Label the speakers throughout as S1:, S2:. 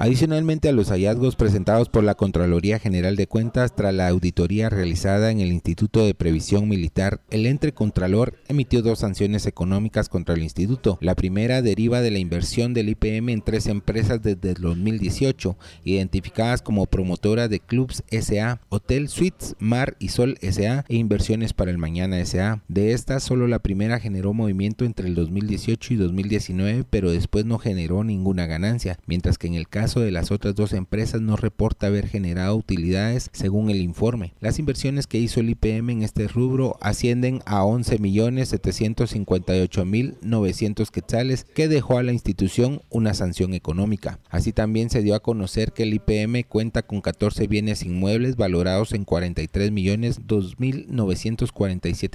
S1: Adicionalmente a los hallazgos presentados por la Contraloría General de Cuentas tras la auditoría realizada en el Instituto de Previsión Militar, el Entrecontralor contralor emitió dos sanciones económicas contra el instituto. La primera deriva de la inversión del IPM en tres empresas desde el 2018, identificadas como promotora de Clubs SA, Hotel Suites, Mar y Sol SA e Inversiones para el Mañana SA. De estas, solo la primera generó movimiento entre el 2018 y 2019, pero después no generó ninguna ganancia, mientras que en el caso caso de las otras dos empresas no reporta haber generado utilidades según el informe. Las inversiones que hizo el IPM en este rubro ascienden a 11.758.900 quetzales que dejó a la institución una sanción económica. Así también se dio a conocer que el IPM cuenta con 14 bienes inmuebles valorados en 43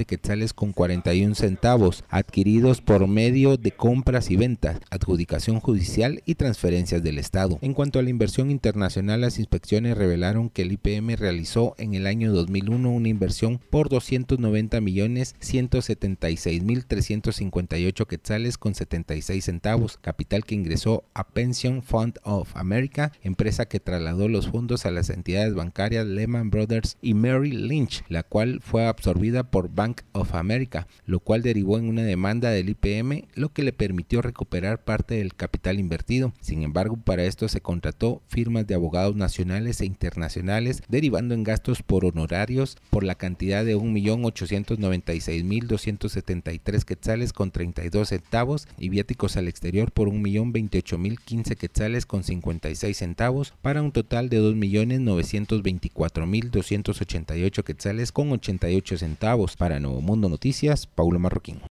S1: quetzales con 41 centavos adquiridos por medio de compras y ventas, adjudicación judicial y transferencias del Estado. En cuanto a la inversión internacional, las inspecciones revelaron que el IPM realizó en el año 2001 una inversión por 290 millones quetzales con 76 centavos, capital que ingresó a Pension Fund of America, empresa que trasladó los fondos a las entidades bancarias Lehman Brothers y Merrill Lynch, la cual fue absorbida por Bank of America, lo cual derivó en una demanda del IPM, lo que le permitió recuperar parte del capital invertido. Sin embargo, para estos se contrató firmas de abogados nacionales e internacionales, derivando en gastos por honorarios por la cantidad de 1.896.273 quetzales con 32 centavos y viáticos al exterior por 1.028.015 quetzales con 56 centavos para un total de 2.924.288 quetzales con 88 centavos. Para Nuevo Mundo Noticias, Paulo Marroquín.